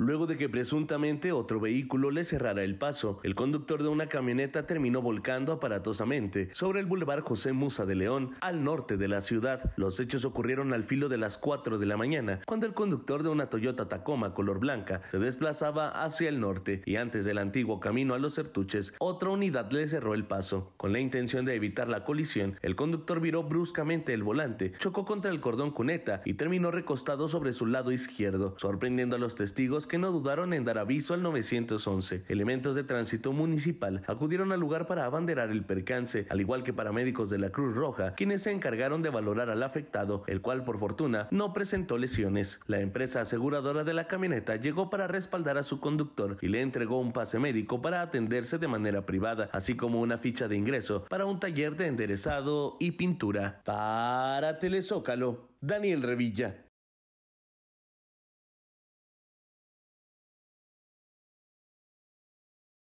Luego de que presuntamente otro vehículo le cerrara el paso, el conductor de una camioneta terminó volcando aparatosamente sobre el Boulevard José Musa de León, al norte de la ciudad. Los hechos ocurrieron al filo de las 4 de la mañana, cuando el conductor de una Toyota Tacoma color blanca se desplazaba hacia el norte y antes del antiguo camino a los Certuches, otra unidad le cerró el paso. Con la intención de evitar la colisión, el conductor viró bruscamente el volante, chocó contra el cordón cuneta y terminó recostado sobre su lado izquierdo, sorprendiendo a los testigos que no dudaron en dar aviso al 911. Elementos de tránsito municipal acudieron al lugar para abanderar el percance, al igual que paramédicos de la Cruz Roja, quienes se encargaron de valorar al afectado, el cual por fortuna no presentó lesiones. La empresa aseguradora de la camioneta llegó para respaldar a su conductor y le entregó un pase médico para atenderse de manera privada, así como una ficha de ingreso para un taller de enderezado y pintura. Para Telezócalo, Daniel Revilla.